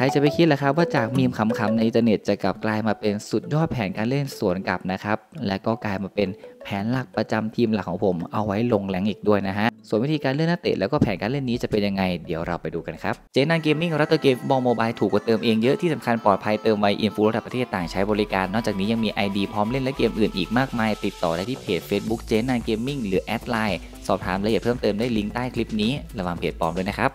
ใครจะไปคิดล่ะครับว่าจากมีมขำๆ ในอินเทอร์เน็ตจะกลับกลายมาเป็นสุดยอดแผนการเล่นสวนกลับนะครับ และก็กลายมาเป็นแผนหลักประจำทีมหลักของผม เอาไว้ลงแรงอีกด้วยนะฮะส่วนวิธีการเล่นนักเตะแล้วก็แผนการเล่นนี้จะเป็นยังไง เดี๋ยวเราไปดูกันครับเจนันเกมมิ่งรัตเตอร์เกมบอลโมบายถูกกว่าเติมเองเยอะที่สำคัญปลอดภัยเติมไวอินฟูระดับประเทศต่างใช้บริการ นอกจากนี้ยังมี ID พร้อมเล่นและเกมอื่นอีกมากมายติดต่อได้ที่เพจ Facebook เจนันเกมมิ่งหรือแอดไลน์สอบถามรายละเอียดเพิ่มเติมได้ลิงก์ใต้คลิปนี้ระวังเพจปลอมด้วยนะครับ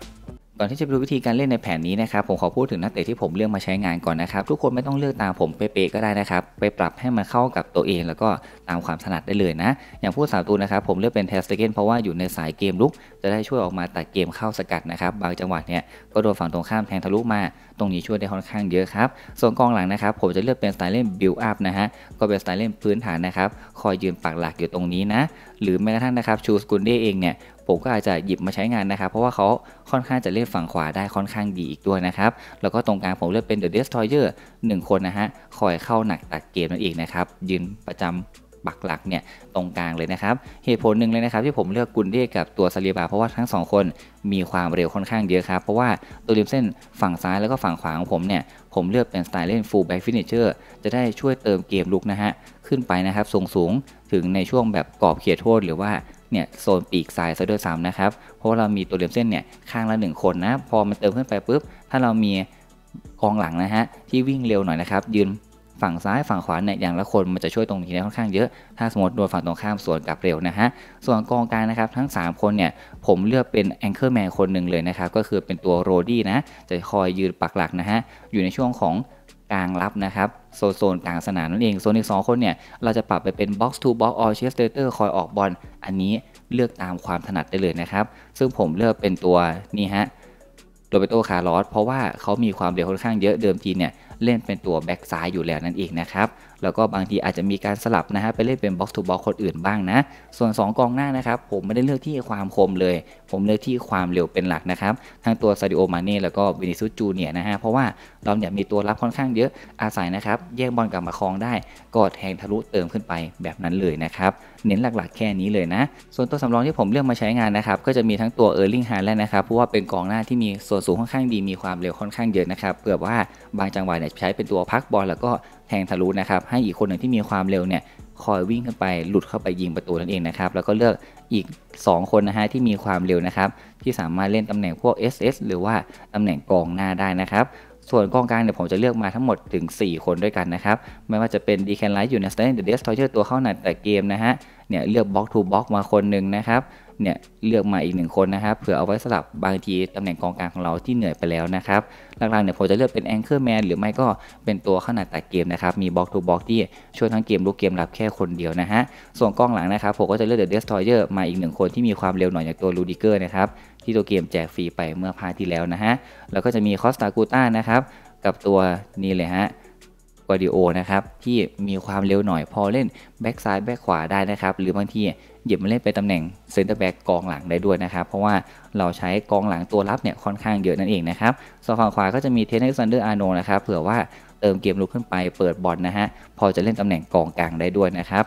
ก่อนที่จะไปดูวิธีการเล่นในแผนนี้นะครับผมขอพูดถึงนักเตะที่ผมเลือกมาใช้งานก่อนนะครับทุกคนไม่ต้องเลือกตามผมเป๊ะๆก็ได้นะครับ ไปปรับให้มันเข้ากับตัวเองแล้วก็ตามความถนัดได้เลยนะ อย่างผู้สาวตูนะครับผมเลือกเป็นเทสเตเกนเพราะว่าอยู่ในสายเกมลุกจะได้ช่วยออกมาตัดเกมเข้าสกัดนะครับบางจังหวะเนี่ยก็โดนฝั่งตรงข้ามแทงทะลุมาตรงนี้ช่วยได้ค่อนข้างเยอะครับส่วนกองหลังนะครับผมจะเลือกเป็นสไตล์เล่นบิลอัพนะฮะก็เป็นสไตล์เล่นพื้นฐานนะครับคอยยืนปักหลักอยู่ตรงนี้นะ หรือแม้กระทั่งนะครับชูสกุลเดเองเนี่ยผมก็อาจจะหยิบมาใช้งานนะครับ เพราะว่าเขาค่อนข้างจะเลือกฝั่งขวาได้ค่อนข้างดีอีกด้วยนะครับ แล้วก็ตรงกลางผมเลือกเป็น The Destroyer 1คนนะฮะ คอยเข้าหนักตักเกมนั่นเองนะครับ ยืนประจำปักหลักเนี่ยตรงกลางเลยนะครับ เหตุผลหนึ่งเลยนะครับที่ผมเลือกกุนเดียกับตัวซาลีบาเพราะว่าทั้ง2คนมีความเร็วค่อนข้างเยอะครับ เพราะว่าตัวริมเส้นฝั่งซ้ายแล้วก็ฝั่งขวาของผมเนี่ย ผมเลือกเป็นสไตล์เล่นฟูลแบ็กฟินิชเชอร์จะได้ช่วยเติมเกมลุกนะฮะ ขึ้นไปนะครับสูงสูงถึงในช่วงแบบกรอบเขียดโทษหรือว่าเนี่ยโซนปีกซ้ายซะด้วยซ้ำนะครับ เพราะว่าเรามีตัวเหลี่ยมเส้นเนี่ยข้างละ1คนนะ พอมันเติมขึ้นไปปุ๊บ ถ้าเรามีกองหลังนะฮะที่วิ่งเร็วหน่อยนะครับยืนฝั่งซ้ายฝั่งขวาเนี่ยอย่างละคนมันจะช่วยตรงนี้ได้ค่อนข้างเยอะถ้าสมมติโดนฝั่งตรงข้ามสวนกลับเร็วนะฮะส่วนกองกลางนะครับ ทั้ง 3 คนเนี่ยผมเลือกเป็นแองเกิลแมนคนหนึ่งเลยนะครับก็คือเป็นตัวโรดี้นะจะคอยยืนปักหลักนะฮะอยู่ในช่วงของกลางรับนะครับโซนโซนกลางสนามนั่นเอง โซนอีก2คนเนี่ย เราจะปรับไปเป็น box to box or chest r a t e r คอยออกบอลอันนี้เลือกตามความถนัดได้เลยนะครับ ซึ่งผมเลือกเป็นตัวนี่ฮะโรเบโตคาร์ลอสเพราะว่าเขามีความเร็วค่อนข้างเยอะเดิมทีเนี่ย เล่นเป็นตัวแบ็กซ้ายอยู่แล้วนั่นเองนะครับแล้วก็บางทีอาจจะมีการสลับนะฮะไปเล่นเป็นบ็อทูบ็อกซ์คนอื่นบ้างนะส่วน 2กองหน้านะครับ ผมไม่ได้เลือกที่ความคมเลย ผมเลือกที่ความเร็วเป็นหลักนะครับ ทั้งตัวซาดิโอมาเน่แล้วก็วินิซุจูเนียนะฮะเพราะว่าเราเนี่ยมีตัวรับค่อนข้างเยอะอาศัยนะครับ แย่งบอลกลับมาครองได้ กอดแทงทะลุเติมขึ้นไปแบบนั้นเลยนะครับเน้นหลักๆ แค่นี้เลยนะ ส่วนตัวสำรองที่ผมเลือกมาใช้งานนะครับ ก็จะมีทั้งตัวเออร์ลิง a ารแลนด์นะครับ เพราะว่าเป็นกองหน้าที่มีส่วนสูงค่อนข้างดี มีความเร็วค่อนข้างเยอะนะครับเผื่อว่าบางจังหวะเนี่ยใช้เป็นตัวพักบอลแล้วก็แทงทะลุนะครับ ให้อีกคนหนึ่งที่มีความเร็วเนี่ย คอยวิ่งขึ้นไป หลุดเข้าไปยิงประตูนั่นเองนะครับ แล้วก็เลือกอีก 2 คนนะฮะที่มีความเร็วนะครับ ที่สามารถเล่นตำแหน่งพวก SS หรือว่าตำแหน่งกองหน้าได้นะครับส่วนกองกลางเนี่ยผมจะเลือกมาทั้งหมดถึง 4 คนด้วยกันนะครับ ไม่ว่าจะเป็นดีแคนไลท์อยู่ในสเตนเดอร์เดสทอยเชอร์ตัวเข้าหนัดแต่เกมนะฮะเนี่ยเลือกบล็อกทูบล็อกมาคนหนึ่งนะครับเนี่ยเลือกมาอีกหนึ่งคนนะครับเผื่อเอาไว้สลับบางทีตำแหน่งกองกลางของเราที่เหนื่อยไปแล้วนะครับหลักๆเนี่ยผมจะเลือกเป็นแองเกอร์แมนหรือไม่ก็เป็นตัวขนาดแต่เกมนะครับมีบล็อกทูบล็อกที่ช่วยทั้งเกมลุกเกมรับแค่คนเดียวนะฮะส่วนกองหลังนะครับผมก็จะเลือกเดอะเดสทอยเจอร์มาอีกหนึ่งคนที่มีความเร็วหน่อยอย่างตัวลูดิเกอร์นะครับที่ตัวเกมแจกฟรีไปเมื่อพารที่แล้วนะฮะแล้วก็จะมีคอสตากูต้านะครับกับตัวนี้เลยฮะกอดิโอนะครับ ที่มีความเร็วหน่อย พอเล่นแบ็กซ้ายแบ็กขวาได้นะครับ หรือบางทีเหยียบมาเล่นไปตำแหน่งเซนเตอร์แบ็กกองหลังได้ด้วยนะครับ เพราะว่าเราใช้กองหลังตัวรับเนี่ยค่อนข้างเยอะนั่นเองนะครับส่วนฝั่งขวาก็จะมีเทนนิสซันเดอร์อาร์โนนะครับเผื่อว่าเติมเกมลุกขึ้นไปเปิดบอลนะฮะพอจะเล่นตำแหน่งกองกลางได้ด้วยนะครับ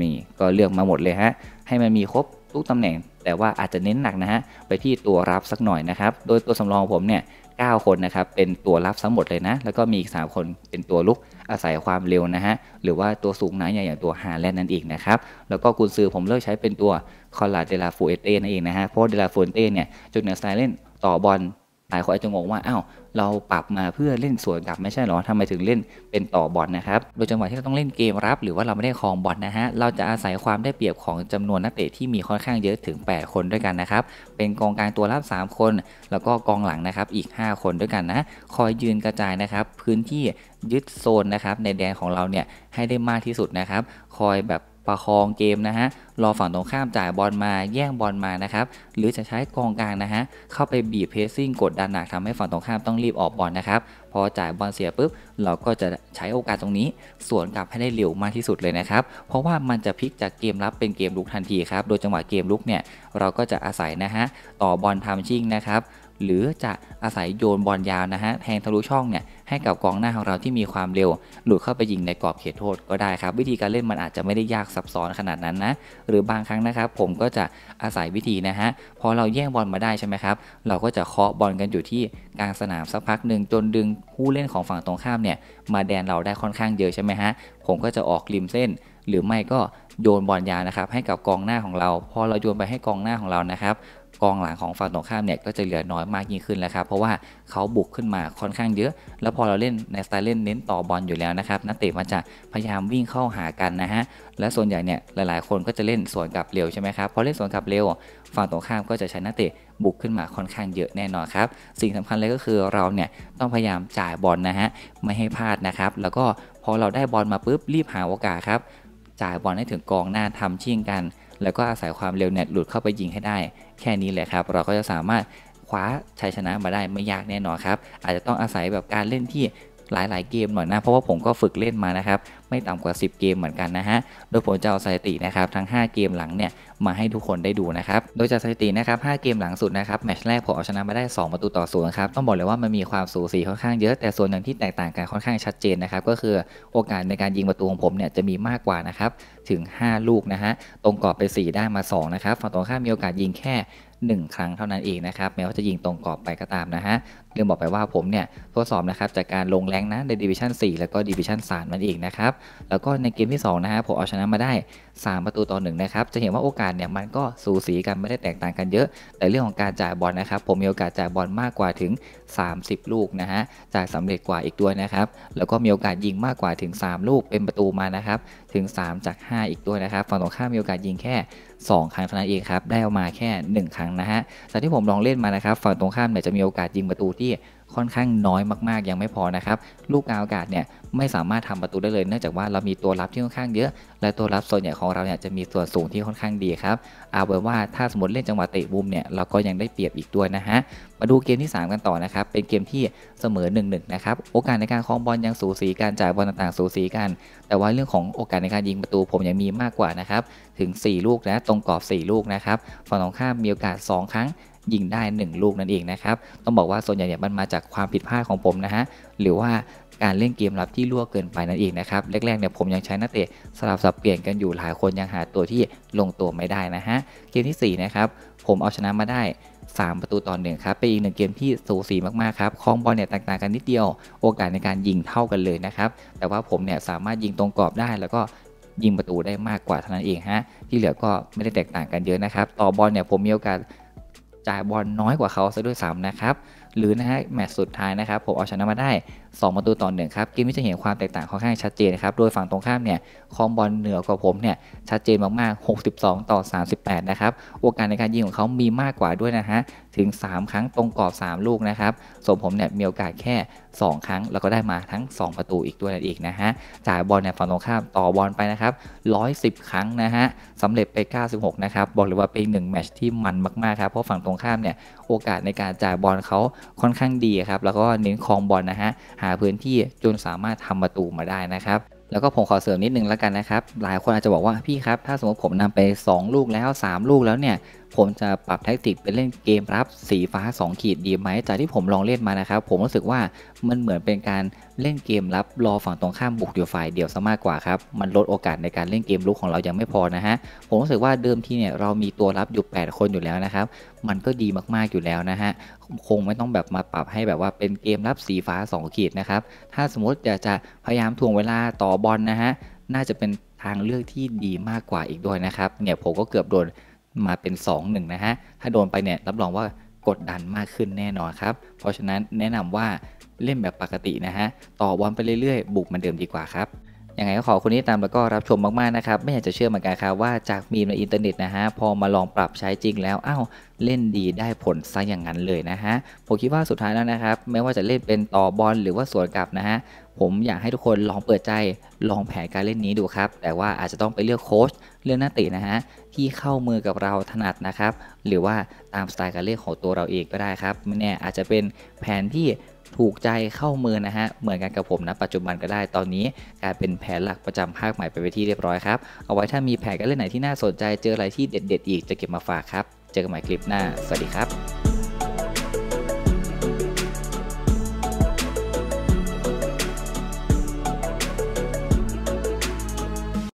นี่ก็เลือกมาหมดเลยฮะให้มันมีครบทุกตำแหน่งแต่ว่าอาจจะเน้นหนักนะฮะไปที่ตัวรับสักหน่อยนะครับ โดยตัวสำรองผมเนี่ย 9 คนนะครับ เป็นตัวรับทั้งหมดเลยนะ แล้วก็มีอีก 3 คนเป็นตัวลุกอาศัยความเร็วนะฮะ หรือว่าตัวสูงหนาใหญ่อย่างตัวฮาแลนด์นั่นเองนะครับ แล้วก็กุนซือผมเลือกใช้เป็นตัวคอลาเดลาฟูเอเต้นั่นเองนะฮะ เพราะเดลาฟูเอเต้เนี่ยจุดเหนือสไตล์เล่นต่อบอลหลายคนอาจจะงงว่าอ้าวเราปรับมาเพื่อเล่นสวนกลับไม่ใช่หรอทำไมถึงเล่นเป็นต่อบอลนะครับ โดยจังหวะที่เราต้องเล่นเกมรับหรือว่าเราไม่ได้ครองบอลนะฮะ เราจะอาศัยความได้เปรียบของจำนวนนักเตะที่มีค่อนข้างเยอะถึง 8 คนด้วยกันนะครับ เป็นกองกลางตัวรับ 3 คน แล้วก็กองหลังนะครับอีก 5 คนด้วยกันนะ คอยยืนกระจายนะครับ พื้นที่ยึดโซนนะครับในแดนของเราเนี่ยให้ได้มากที่สุดนะครับ คอยแบบประคองเกมนะฮะรอฝั่งตรงข้ามจ่ายบอลมาแย่งบอลมานะครับหรือจะใช้กองกลางนะฮะเข้าไปบีบเพสซิ่งกดดันหนักทำให้ฝั่งตรงข้ามต้องรีบออกบอลนะครับพอจ่ายบอลเสียปุ๊บเราก็จะใช้โอกาสตรงนี้สวนกลับให้ได้เร็วมากที่สุดเลยนะครับเพราะว่ามันจะพลิกจากเกมรับเป็นเกมลุกทันทีครับโดยจังหวะเกมลุกเนี่ยเราก็จะอาศัยนะฮะต่อบอลทาชิ่งนะครับหรือจะอาศัยโยนบอลยาวนะฮะแทงทะลุช่องเนี่ยให้กับกองหน้าของเราที่มีความเร็วหลุดเข้าไปยิงในกรอบเขตโทษก็ได้ครับ วิธีการเล่นมันอาจจะไม่ได้ยากซับซ้อนขนาดนั้นนะหรือบางครั้งนะครับ ผมก็จะอาศัยวิธีนะฮะพอเราแย่งบอลมาได้ใช่ไหมครับเราก็จะเคาะบอลกันอยู่ที่กลางสนามสักพักหนึ่งจนดึงผู้เล่นของฝั่งตรงข้ามเนี่ย มาแดนเราได้ค่อนข้างเยอะใช่ไหมฮะผมก็จะออกริมเส้น หรือไม่ก็โยนบอลยาวนะครับ ให้กับกองหน้าของเรา พอเราโยนไปให้กองหน้าของเรานะครับกองหลังของฝั่งตรงข้ามเนี่ยก็จะเหลือน้อยมากยิ่งขึ้นแล้วครับเพราะว่าเขาบุกขึ้นมาค่อนข้างเยอะ แล้วพอเราเล่นในสไตล์เล่นเน้นต่อบอลอยู่แล้วนะครับนักเตะมันจะพยายามวิ่งเข้าหากันนะฮะและส่วนใหญ่เนี่ยหลายๆคนก็จะเล่นสวนกลับเร็วใช่ไหมครับพอเล่นสวนกลับเร็วฝั่งตรงข้ามก็จะใช้นักเตะบุกขึ้นมาค่อนข้างเยอะแน่นอนครับสิ่งสำคัญเลยก็คือเราเนี่ยต้องพยายามจ่ายบอลนะฮะไม่ให้พลาดนะครับ แล้วก็พอเราได้บอลมาปุ๊บรีบหาโอกาสครับจ่ายบอลให้ถึงกองหน้าทำชิ่งกันแล้วก็อาศัยความเร็วเน็ตหลุดเข้าไปยิงให้ได้ แค่นี้แหละครับ เราก็จะสามารถคว้าชัยชนะมาได้ไม่ยากแน่นอนครับ อาจจะต้องอาศัยแบบการเล่นที่หลาย ๆ เกมหน่อยนะ เพราะว่าผมก็ฝึกเล่นมานะครับไม่ต่ำกว่า 10 เกมเหมือนกันนะฮะ โดยผมจะเอาสถิตินะครับทั้ง 5 เกมหลังเนี่ยมาให้ทุกคนได้ดูนะครับ โดยจากสถิตินะครับ5เกมหลังสุดนะครับแมตช์แรกผมเอาชนะมาได้2ประตูต่อศูนย์ครับต้องบอกเลยว่ามันมีความสูสีค่อนข้างเยอะ แต่ส่วนหนึ่งที่แตกต่างกันค่อนข้างชัดเจนนะครับก็คือโอกาสในการยิงประตูของผมเนี่ยจะมีมากกว่านะครับถึง 5 ลูกนะฮะตรงกรอบไป4ได้มา 2 นะครับฝั่งตรงข้ามมีโอกาสยิงแค่ 1 ครั้งเท่านั้นเองนะครับแม้ว่าจะยิงตรงกรอบไปก็ตามนะฮะลืมบอกไปว่าผมเนี่ยทดสอบนะครับจากการลงแรงนะในดิวิชั่น4แล้วก็ดิวิชั่น3มันเองนะครับแล้วก็ในเกมที่2นะฮะผมเอาชนะมาได้ 3 ประตูต่อหนึ่งนะครับจะเห็นว่าโอกาสเนี่ยมันก็สูสีกันไม่ได้แตกต่างกันเยอะแต่เรื่องของการจ่ายบอลนะครับ ผมมีโอกาสจ่ายบอลมากกว่าถึง 30 ลูกนะฮะจ่ายสำเร็จกว่าอีกด้วยนะครับแล้วก็มีโอกาสยิงมากกว่าถึง3ลูกเป็นประตูมานะครับถึง3จาก5 อีกด้วยนะครับฝั่งตรงข้ามมีโอกาสยิงแค่ 2 ครั้งเท่านั้นเองครับได้ออกมาแค่ 1 ครั้งนะฮะจากที่ผมลองเล่นมานะครับฝั่งตรงข้ามเนี่ยจะมีโอกาสยิงประตูที่ค่อนข้างน้อยมากๆ ยังไม่พอนะครับ ลูกกาอากาศเนี่ยไม่สามารถทำประตูได้เลย เนื่องจากว่าเรามีตัวรับที่ค่อนข้างเยอะ และตัวรับส่วนใหญ่ของเราเนี่ยจะมีส่วนสูงที่ค่อนข้างดีครับเอาไว้ว่าถ้าสมมติเล่นจังหวะเตะบุมเนี่ยเราก็ยังได้เปรียบอีกด้วยนะฮะ มาดูเกมที่3กันต่อนะครับ เป็นเกมที่เสมอ1นหนะครับ โอกาสในการคลองบอลยังสูสี การจ่ายบอลต่างๆสูสีกัน แต่ว่าเรื่องของโอกาสในการยิงประตูผมยังมีมากกว่านะครับ ถึง 4 ลูกนะ ตรงกรอบ 4 ลูกนะครับ ฝั่งตรงข้ามมีโอกาส 2 ครั้งยิงได้ 1 ลูกนั่นเองนะครับ ต้องบอกว่าส่วนใหญ่เนี่ยมันมาจากความผิดพลาดของผมนะฮะ หรือว่าการเล่นเกมรับที่รั่วเกินไปนั่นเองนะครับแรกๆเนี่ยผมยังใช้นักเตะสลับสับเปลี่ยนกันอยู่หลายคนยังหาตัวที่ลงตัวไม่ได้นะฮะเกมที่4นะครับผมเอาชนะมาได้ 3 ประตูตอนหนึ่งครับเป็นอีกหนึ่งเกมที่สูสีมากๆครับคลองบอลเนี่ยต่างๆกันนิดเดียวโอกาสในการยิงเท่ากันเลยนะครับแต่ว่าผมเนี่ยสามารถยิงตรงกรอบได้แล้วก็ยิงประตูได้มากกว่าเท่านั้นเองฮะที่เหลือก็ไม่ได้แตกต่างกันเยอะนะครับต่อบอลเนี่ยผมมีโอกาสจ่ายบอลน้อยกว่าเขาซะด้วยซ้ำนะครับ หรือนะฮะแมตช์สุดท้ายนะครับผมเอาชนะมาได้2ประตูต่อหนึ่งครับเกมนี้จะเห็นความแตกต่างค่อนข้างชัดเจนนะครับ โดยฝั่งตรงข้ามเนี่ยคองบอลเหนือกว่าผมเนี่ย ชัดเจนมากๆ 62 ต่อ 38 นะครับโอกาสในการยิงของเขามีมากกว่าด้วยนะฮะถึง3 ครั้งตรงกรอบ 3 ลูกนะครับส่วนผมเนี่ยมีโอกาสแค่ 2 ครั้งแล้วก็ได้มาทั้ง 2 ประตูอีกด้วยนั่นเองนะฮะ จ่ายบอลเนี่ยฝั่งตรงข้ามต่อบอลไปนะครับ110 ครั้งนะฮะสำเร็จไป96นะครับบอกเลยว่าเป็นหนึ่งแมชที่มันมากๆครับเพราะฝั่งตรงข้ามเนี่ยโอกาสในการจ่ายบอลเขาค่อนข้างดีครับแล้วก็เน้นคลองบอลนะฮะหาพื้นที่จนสามารถทำประตูมาได้นะครับแล้วก็ผมขอเสริมนิดนึงแล้วกันนะครับหลายคนอาจจะบอกว่าพี่ครับถ้าสมมติผมนำไป2ลูกแล้ว 3 ลูกแล้วเนี่ยผมจะปรับแท็กติกเป็นเล่นเกมรับสีฟ้า 2 ขีด ดีไหมจากที่ผมลองเล่นมานะครับ ผมรู้สึกว่ามันเหมือนเป็นการเล่นเกมรับรอฝั่งตรงข้ามบุกอยู่ฝ่ายเดียวซะมากกว่าครับ มันลดโอกาสในการเล่นเกมลุกของเรายังไม่พอนะฮะ ผมรู้สึกว่าเดิมทีเนี่ยเรามีตัวรับอยู่8คนอยู่แล้วนะครับ มันก็ดีมากๆอยู่แล้วนะฮะ คงไม่ต้องแบบมาปรับให้แบบว่าเป็นเกมรับสีฟ้า 2 ขีดนะครับ ถ้าสมมติอยากจะพยายามทวงเวลาต่อบอลนนะฮะ น่าจะเป็นทางเลือกที่ดีมากกว่าอีกด้วยนะครับ เนี่ยผมก็เกือบโดนมาเป็น2หนึ่งนะฮะ ถ้าโดนไปเนี่ย รับรองว่ากดดันมากขึ้นแน่นอนครับ เพราะฉะนั้นแนะนำว่าเล่นแบบปกตินะฮะ ต่อบอลไปเรื่อยๆ บุกมันเดิมดีกว่าครับ ยังไงก็ขอคนนี้ตามแล้วก็รับชมมากๆนะครับ ไม่อยากจะเชื่อเหมือนกันครับว่าจากมีมในอินเทอร์เน็ตนะฮะ พอมาลองปรับใช้จริงแล้ว อ้าว เล่นดีได้ผลซะอย่างนั้นเลยนะฮะ ผมคิดว่าสุดท้ายแล้วนะครับ ไม่ว่าจะเล่นเป็นต่อบอลหรือว่าสวนกลับนะฮะผมอยากให้ทุกคนลองเปิดใจ ลองแผนการเล่นนี้ดูครับ แต่ว่าอาจจะต้องไปเลือกโค้ช เลือกนักเตะนะฮะ ที่เข้ามือกับเราถนัดนะครับ หรือว่าตามสไตล์การเล่นของตัวเราเองก็ได้ครับ ไม่แน่อาจจะเป็นแผนที่ถูกใจเข้ามือนะฮะ เหมือนกันกับผมนะปัจจุบันก็ได้ ตอนนี้กลายเป็นแผนหลักประจำภาคใหม่ไปไปที่เรียบร้อยครับ เอาไว้ถ้ามีแผนการเล่นไหนที่น่าสนใจ เจออะไรที่เด็ด ๆ อีกจะเก็บมาฝากครับ เจอกันใหม่คลิปหน้า สวัสดีครับ